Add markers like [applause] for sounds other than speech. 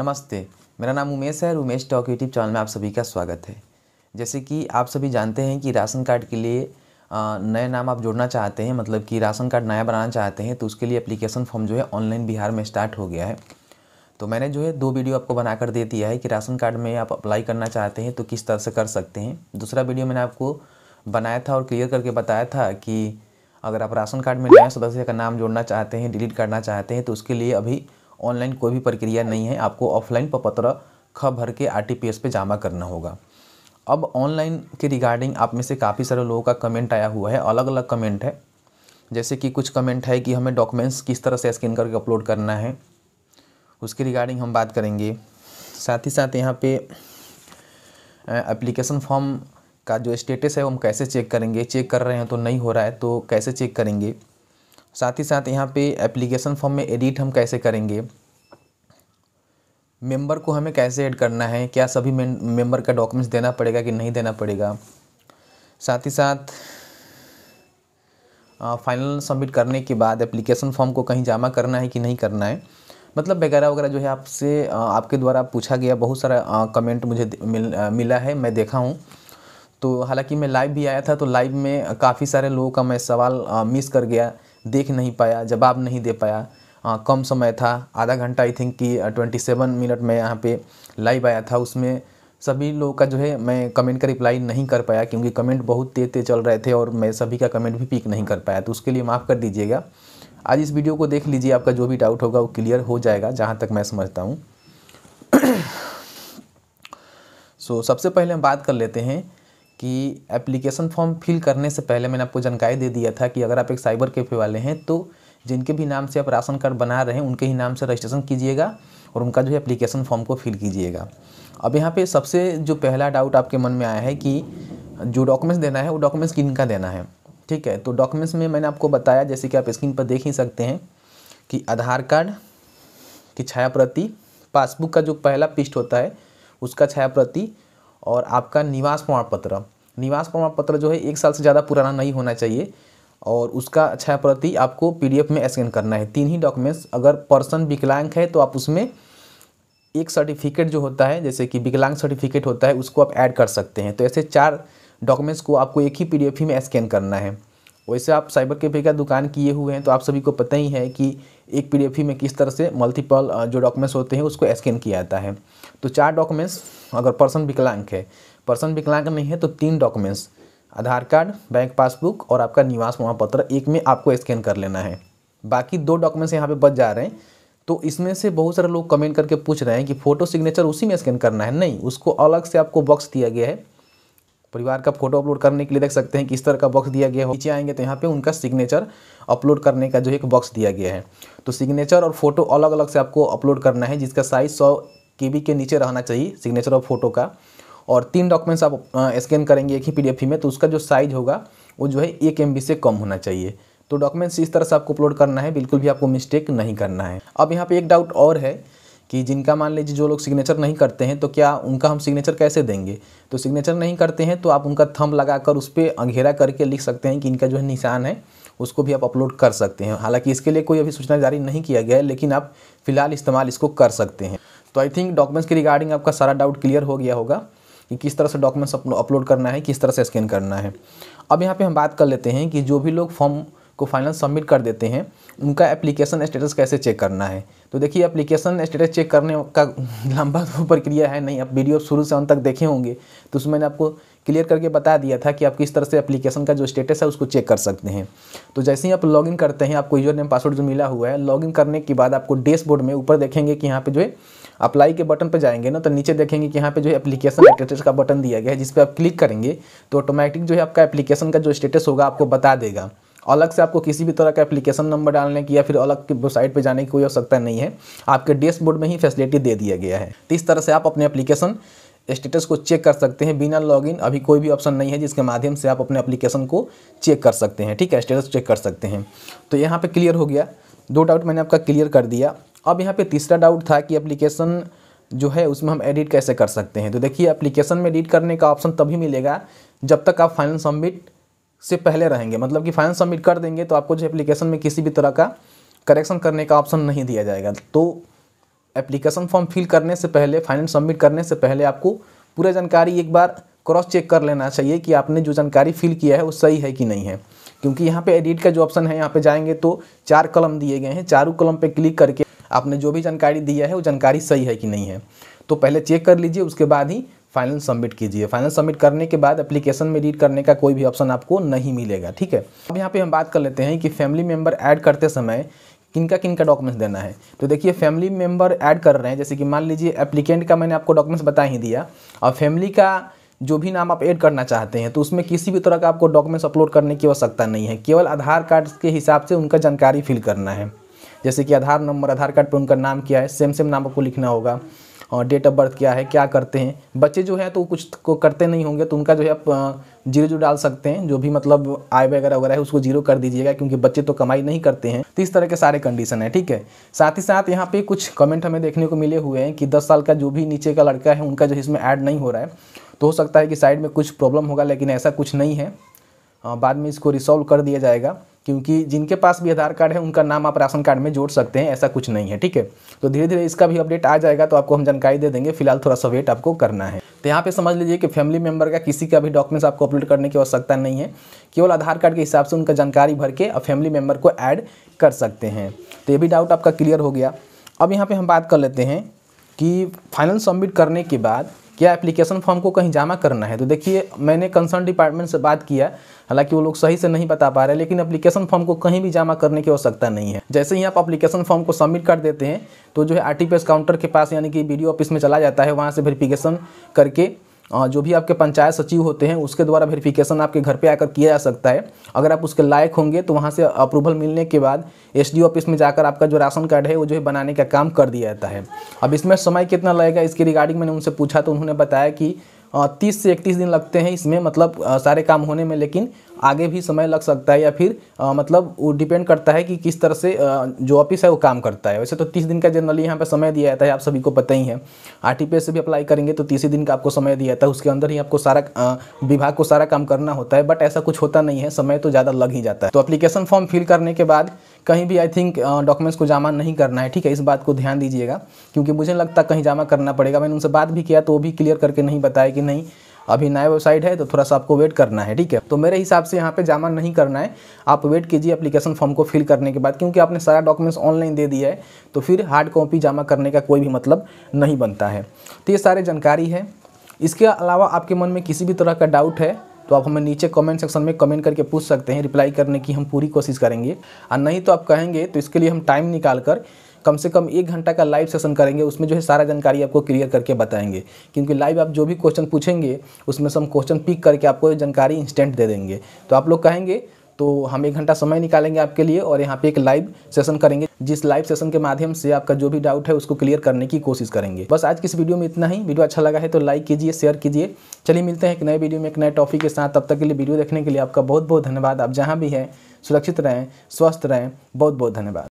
नमस्ते मेरा नाम उमेश है और उमेश टॉक यूट्यूब चैनल में आप सभी का स्वागत है जैसे कि आप सभी जानते हैं कि राशन कार्ड के लिए नए नाम आप जोड़ना चाहते हैं मतलब कि राशन कार्ड नया बनाना चाहते हैं तो उसके लिए एप्लीकेशन फॉर्म जो है ऑनलाइन बिहार में स्टार्ट हो गया है तो मैंने जो है दो वीडियो आपको बनाकर दे दिया है कि राशन कार्ड में आप अप्लाई करना चाहते हैं तो किस तरह से कर सकते हैं दूसरा वीडियो मैंने आपको बनाया था और क्लियर करके बताया था कि अगर आप राशन कार्ड में नया सदस्य का नाम जोड़ना चाहते हैं डिलीट करना चाहते हैं तो उसके लिए अभी ऑनलाइन कोई भी प्रक्रिया नहीं है आपको ऑफलाइन पत्र ख भर के आर पे जमा करना होगा अब ऑनलाइन के रिगार्डिंग आप में से काफ़ी सारे लोगों का कमेंट आया हुआ है अलग अलग कमेंट है जैसे कि कुछ कमेंट है कि हमें डॉक्यूमेंट्स किस तरह से स्कैन करके अपलोड करना है उसके रिगार्डिंग हम बात करेंगे साथ ही साथ यहाँ पे एप्लीकेशन फॉर्म का जो स्टेटस है हम कैसे चेक करेंगे चेक कर रहे हैं तो नहीं हो रहा है तो कैसे चेक करेंगे साथ ही साथ यहाँ पे एप्लीकेशन फॉर्म में एडिट हम कैसे करेंगे मेंबर को हमें कैसे ऐड करना है क्या सभी मेंबर का डॉक्यूमेंट्स देना पड़ेगा कि नहीं देना पड़ेगा साथ ही साथ फाइनल सबमिट करने के बाद एप्लीकेशन फॉर्म को कहीं जमा करना है कि नहीं करना है मतलब वगैरह वगैरह जो है आपसे आपके द्वारा पूछा गया बहुत सारा कमेंट मुझे मिल, मिला है मैं देखा हूँ तो हालांकि मैं लाइव भी आया था तो लाइव में काफ़ी सारे लोगों का मैं सवाल मिस कर गया देख नहीं पाया जवाब नहीं दे पाया आ, हाँ, कम समय था आधा घंटा आई थिंक कि ट्वेंटी सेवन मिनट में यहाँ पे लाइव आया था उसमें सभी लोगों का जो है मैं कमेंट का रिप्लाई नहीं कर पाया क्योंकि कमेंट बहुत तेज़ तेज़ चल रहे थे और मैं सभी का कमेंट भी पिक नहीं कर पाया तो उसके लिए माफ़ कर दीजिएगा आज इस वीडियो को देख लीजिए आपका जो भी डाउट होगा वो क्लियर हो जाएगा जहाँ तक मैं समझता हूँ सो [coughs] so, सबसे पहले हम बात कर लेते हैं कि एप्लीकेशन फॉर्म फिल करने से पहले मैंने आपको जानकारी दे दिया था कि अगर आप एक साइबर कैफ़े वाले हैं तो जिनके भी नाम से आप राशन कार्ड बना रहे हैं उनके ही नाम से रजिस्ट्रेशन कीजिएगा और उनका जो है एप्लीकेशन फॉर्म को फिल कीजिएगा अब यहाँ पे सबसे जो पहला डाउट आपके मन में आया है कि जो डॉक्यूमेंट्स देना है वो डॉक्यूमेंट्स किन का देना है ठीक है तो डॉक्यूमेंट्स में मैंने आपको बताया जैसे कि आप स्क्रीन पर देख ही सकते हैं कि आधार कार्ड की छाया प्रति पासबुक का जो पहला पिस्ट होता है उसका छाया प्रति और आपका निवास प्रमाण पत्र निवास प्रमाण पत्र जो है एक साल से ज़्यादा पुराना नहीं होना चाहिए और उसका अच्छा प्रति आपको पी में स्कैन करना है तीन ही डॉक्यूमेंट्स अगर पर्सन विकलांग है तो आप उसमें एक सर्टिफिकेट जो होता है जैसे कि विकलांग सर्टिफिकेट होता है उसको आप ऐड कर सकते हैं तो ऐसे चार डॉक्यूमेंट्स को आपको एक ही पीडीएफ में स्कैन करना है वैसे आप साइबर कैफे का दुकान किए हुए हैं तो आप सभी को पता ही है कि एक पी में किस तरह से मल्टीपल जो डॉक्यूमेंट्स होते हैं उसको स्कैन किया जाता है तो चार डॉक्यूमेंट्स अगर पर्सन विकलांग है पर्सन विकलांग नहीं है तो तीन documents Aadhaar card bank passbook और आपका निवास प्रमाण पत्र एक में आपको स्कैन कर लेना है बाकी दो डॉक्यूमेंट्स यहाँ पे बच जा रहे हैं तो इसमें से बहुत सारे लोग कमेंट करके पूछ रहे हैं कि फ़ोटो सिग्नेचर उसी में स्कैन करना है नहीं उसको अलग से आपको बॉक्स दिया गया है परिवार का फोटो अपलोड करने के लिए देख सकते हैं किस तरह का बॉक्स दिया गया है नीचे आएंगे तो यहाँ पे उनका सिग्नेचर अपलोड करने का जो एक बॉक्स दिया गया है तो सिग्नेचर और फोटो अलग अलग से आपको अपलोड करना है जिसका साइज़ सौ के के नीचे रहना चाहिए सिग्नेचर और फोटो का और तीन डॉक्यूमेंट्स आप स्कैन करेंगे एक ही पी में तो उसका जो साइज़ होगा वो जो है एक एम से कम होना चाहिए तो डॉक्यूमेंट्स इस तरह से आपको अपलोड करना है बिल्कुल भी आपको मिस्टेक नहीं करना है अब यहाँ पे एक डाउट और है कि जिनका मान लीजिए जो लोग सिग्नेचर नहीं करते हैं तो क्या उनका हम सिग्नेचर कैसे देंगे तो सिग्नेचर नहीं करते हैं तो आप उनका लगा लगाकर उस पर अंघेरा करके लिख सकते हैं कि इनका जो है निशान है उसको भी आप अपलोड कर सकते हैं हालांकि इसके लिए कोई अभी सूचना जारी नहीं किया गया है लेकिन आप फिलहाल इस्तेमाल इसको कर सकते हैं तो आई थिंक डॉक्यूमेंट्स के रिगार्डिंग आपका सारा डाउट क्लियर हो गया होगा कि किस तरह से डॉक्यूमेंट्स अपलोड करना है किस तरह से स्कैन करना है अब यहाँ पर हम बात कर लेते हैं कि जो भी लोग फॉर्म को फाइनल सबमिट कर देते हैं उनका एप्लीकेशन स्टेटस कैसे चेक करना है तो देखिए एप्लीकेशन स्टेटस चेक करने का [laughs] लंबा तो प्रक्रिया है नहीं आप वीडियो शुरू से अंत तक देखे होंगे तो उसमें मैंने आपको क्लियर करके बता दिया था कि आप किस तरह से एप्लीकेशन का जो स्टेटस है उसको चेक कर सकते हैं तो जैसे ही आप लॉगिन करते हैं आपको यूजर नेम पासवर्ड जो मिला हुआ है लॉगिन करने के बाद आपको डैशबोर्ड में ऊपर देखेंगे कि यहाँ पे जो है अप्लाई के बटन पर जाएंगे ना तो नीचे देखेंगे कि यहाँ पे जो है एप्लीकेशन स्टेटस का बटन दिया गया है जिस पर आप क्लिक करेंगे तो ऑटोमेटिक जो है आपका एप्लीकेशन का जो स्टेटस होगा आपको बता देगा अलग से आपको किसी भी तरह का एप्लीकेशन नंबर डालने की या फिर अलग की वेबसाइट पर जाने की कोई आवश्यकता नहीं है आपके डैशबोर्ड में ही फैसिलिटी दे दिया गया है तो इस तरह से आप अपने एप्लीकेशन स्टेटस को चेक कर सकते हैं बिना लॉगिन अभी कोई भी ऑप्शन नहीं है जिसके माध्यम से आप अपने एप्लीकेशन को चेक कर सकते हैं ठीक है स्टेटस चेक कर सकते हैं तो यहाँ पर क्लियर हो गया दो डाउट मैंने आपका क्लियर कर दिया अब यहाँ पर तीसरा डाउट था कि एप्लीकेशन जो है उसमें हम एडिट कैसे कर सकते हैं तो देखिए एप्लीकेशन में एडिट करने का ऑप्शन तभी मिलेगा जब तक आप फाइनल सबमिट से पहले रहेंगे मतलब कि फाइनल सबमिट कर देंगे तो आपको जो एप्लीकेशन में किसी भी तरह का करेक्शन करने का ऑप्शन नहीं दिया जाएगा तो एप्लीकेशन फॉर्म फिल करने से पहले फाइनल सबमिट करने से पहले आपको पूरा जानकारी एक बार क्रॉस चेक कर लेना चाहिए कि आपने जो जानकारी फिल किया है वो सही है कि नहीं है क्योंकि यहाँ पे एडिट का जो ऑप्शन है यहाँ पे जाएंगे तो चार कलम दिए गए हैं चारों कलम पे क्लिक करके आपने जो भी जानकारी दिया है वो जानकारी सही है कि नहीं है तो पहले चेक कर लीजिए उसके बाद ही फाइनल सबमिट कीजिए फाइनल सबमिट करने के बाद एप्लीकेशन में रीड करने का कोई भी ऑप्शन आपको नहीं मिलेगा ठीक है अब यहाँ पे हम बात कर लेते हैं कि फैमिली मेम्बर ऐड करते समय किनका किनका डॉक्यूमेंट्स देना है तो देखिए फैमिली मेम्बर ऐड कर रहे हैं जैसे कि मान लीजिए एप्लीकेंट का मैंने आपको डॉक्यूमेंट्स बता ही दिया और फैमिली का जो भी नाम आप ऐड करना चाहते हैं तो उसमें किसी भी तरह का आपको डॉक्यूमेंट्स अपलोड करने की आवश्यकता नहीं है केवल आधार कार्ड के हिसाब से उनका जानकारी फिल करना है जैसे कि आधार नंबर आधार कार्ड पर उनका नाम क्या है सेम सेम नाम आपको लिखना होगा डेट ऑफ बर्थ क्या है क्या करते हैं बच्चे जो है तो कुछ को करते नहीं होंगे तो उनका जो है आप जीरो जो डाल सकते हैं जो भी मतलब आय वगैरह वगैरह है उसको जीरो कर दीजिएगा क्योंकि बच्चे तो कमाई नहीं करते हैं तो इस तरह के सारे कंडीशन है ठीक है साथ ही साथ यहाँ पे कुछ कमेंट हमें देखने को मिले हुए हैं कि दस साल का जो भी नीचे का लड़का है उनका जो इसमें ऐड नहीं हो रहा है तो हो सकता है कि साइड में कुछ प्रॉब्लम होगा लेकिन ऐसा कुछ नहीं है बाद में इसको रिसॉल्व कर दिया जाएगा क्योंकि जिनके पास भी आधार कार्ड है उनका नाम आप राशन कार्ड में जोड़ सकते हैं ऐसा कुछ नहीं है ठीक है तो धीरे धीरे इसका भी अपडेट आ जाएगा तो आपको हम जानकारी दे देंगे फिलहाल थोड़ा सा वेट आपको करना है तो यहाँ पे समझ लीजिए कि फैमिली मेम्बर का किसी का भी डॉक्यूमेंट्स आपको अपलोड करने की आवश्यकता नहीं है केवल आधार कार्ड के हिसाब से उनका जानकारी भर के आप फैमिली मेम्बर को ऐड कर सकते हैं तो ये भी डाउट आपका क्लियर हो गया अब यहाँ पर हम बात कर लेते हैं कि फाइनल सबमिट करने के बाद क्या एप्लीकेशन फॉर्म को कहीं जमा करना है तो देखिए मैंने कंसर्न डिपार्टमेंट से बात किया हालांकि वो लोग सही से नहीं बता पा रहे लेकिन एप्लीकेशन फॉर्म को कहीं भी जमा करने की आवश्यकता नहीं है जैसे ही आप एप्लीकेशन फॉर्म को सबमिट कर देते हैं तो जो है आर काउंटर के पास यानी कि बी ऑफिस में चला जाता है वहाँ से वेरीफिकेशन करके हाँ, जो भी आपके पंचायत सचिव होते हैं उसके द्वारा वेरिफिकेशन आपके घर पे आकर किया जा सकता है अगर आप उसके लायक होंगे तो वहाँ से अप्रूवल मिलने के बाद एस ऑफिस में जाकर आपका जो राशन कार्ड है वो जो है बनाने का काम कर दिया जाता है अब इसमें समय कितना लगेगा इसके रिगार्डिंग मैंने उनसे पूछा तो उन्होंने बताया कि तीस से इकतीस दिन लगते हैं इसमें मतलब सारे काम होने में लेकिन आगे भी समय लग सकता है या फिर आ, मतलब वो डिपेंड करता है कि किस तरह से आ, जो ऑफिस है वो काम करता है वैसे तो तीस दिन का जनरली यहाँ पर समय दिया जाता है आप सभी को पता ही है आर से भी अप्लाई करेंगे तो तीस दिन का आपको समय दिया जाता है उसके अंदर ही आपको सारा आ, विभाग को सारा काम करना होता है बट ऐसा कुछ होता नहीं है समय तो ज़्यादा लग ही जाता है तो अप्लीकेशन फॉर्म फिल करने के बाद कहीं भी आई थिंक डॉक्यूमेंट्स को जमा नहीं करना है ठीक है इस बात को ध्यान दीजिएगा क्योंकि मुझे लगता कहीं जमा करना पड़ेगा मैंने उनसे बात भी किया तो वो भी क्लियर करके नहीं बताया कि नहीं अभी नया वेबसाइट है तो थोड़ा सा आपको वेट करना है ठीक है तो मेरे हिसाब से यहाँ पर जमा नहीं करना है आप वेट कीजिए अप्लीकेशन फॉर्म को फिल करने के बाद क्योंकि आपने सारा डॉक्यूमेंट्स ऑनलाइन दे दिया है तो फिर हार्ड कॉपी जमा करने का कोई भी मतलब नहीं बनता है तो ये सारी जानकारी है इसके अलावा आपके मन में किसी भी तरह का डाउट है तो आप हमें नीचे कमेंट सेक्शन में कमेंट करके पूछ सकते हैं रिप्लाई करने की हम पूरी कोशिश करेंगे और नहीं तो आप कहेंगे तो इसके लिए हम टाइम निकाल कर कम से कम एक घंटा का लाइव सेशन करेंगे उसमें जो है सारा जानकारी आपको क्लियर करके बताएंगे क्योंकि लाइव आप जो भी क्वेश्चन पूछेंगे उसमें से हम क्वेश्चन पिक करके आपको जानकारी इंस्टेंट दे देंगे तो आप लोग कहेंगे तो हम एक घंटा समय निकालेंगे आपके लिए और यहाँ पे एक लाइव सेशन करेंगे जिस लाइव सेशन के माध्यम से आपका जो भी डाउट है उसको क्लियर करने की कोशिश करेंगे बस आज की इस वीडियो में इतना ही वीडियो अच्छा लगा है तो लाइक कीजिए शेयर कीजिए चलिए मिलते हैं एक नए वीडियो में एक नए टॉपिक के साथ तब तक के लिए वीडियो देखने के लिए आपका बहुत बहुत धन्यवाद आप जहाँ भी हैं सुरक्षित रहें स्वस्थ रहें बहुत बहुत धन्यवाद